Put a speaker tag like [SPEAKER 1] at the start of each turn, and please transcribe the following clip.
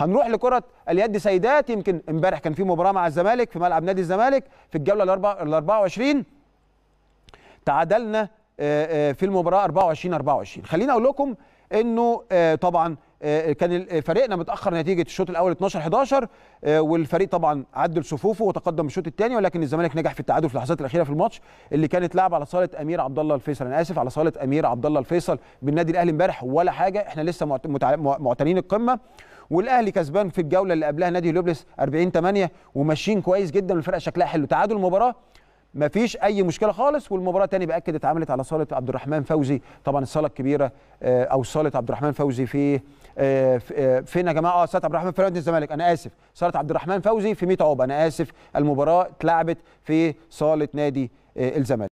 [SPEAKER 1] هنروح لكره اليد سيدات يمكن امبارح كان في مباراه مع الزمالك في ملعب نادي الزمالك في الجوله ال 24 تعادلنا آه، آه، في المباراه 24 24 خليني اقول لكم انه آه، طبعا كان فريقنا متاخر نتيجه الشوط الاول 12 11 والفريق طبعا عدل صفوفه وتقدم الشوط الثاني ولكن الزمالك نجح في التعادل في اللحظات الاخيره في الماتش اللي كانت لعب على صاله امير عبد الله الفيصل انا اسف على صاله امير عبد الله الفيصل بالنادي الاهلي امبارح ولا حاجه احنا لسه معتنين القمه والاهلي كسبان في الجوله اللي قبلها نادي لوبلس 40 8 وماشيين كويس جدا والفرقه شكلها حلو تعادل المباراه ما فيش اي مشكله خالص والمباراه تاني باكد اتعملت على صاله عبد الرحمن فوزي طبعا الصاله الكبيره آه، او صاله عبد الرحمن فوزي في آه، آه، فين يا جماعه اه صاله عبد الرحمن في نادي الزمالك انا اسف صاله عبد الرحمن فوزي في 100 عقبه انا اسف المباراه اتلعبت في صاله نادي الزمالك